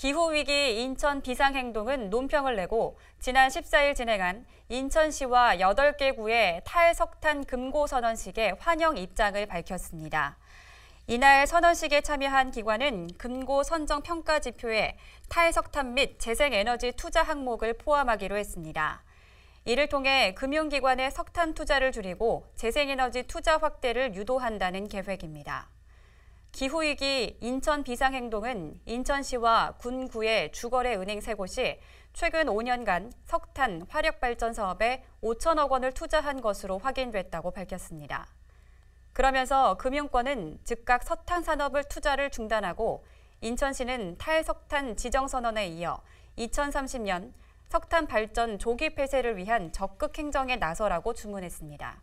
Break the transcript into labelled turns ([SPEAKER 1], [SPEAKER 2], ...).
[SPEAKER 1] 기후위기 인천 비상행동은 논평을 내고 지난 14일 진행한 인천시와 8개 구의 탈석탄 금고 선언식에 환영 입장을 밝혔습니다. 이날 선언식에 참여한 기관은 금고 선정 평가 지표에 탈석탄 및 재생에너지 투자 항목을 포함하기로 했습니다. 이를 통해 금융기관의 석탄 투자를 줄이고 재생에너지 투자 확대를 유도한다는 계획입니다. 기후위기 인천 비상행동은 인천시와 군구의 주거래 은행 세 곳이 최근 5년간 석탄 화력발전 사업에 5천억 원을 투자한 것으로 확인됐다고 밝혔습니다. 그러면서 금융권은 즉각 석탄 산업을 투자를 중단하고 인천시는 탈석탄 지정선언에 이어 2030년 석탄 발전 조기 폐쇄를 위한 적극 행정에 나서라고 주문했습니다.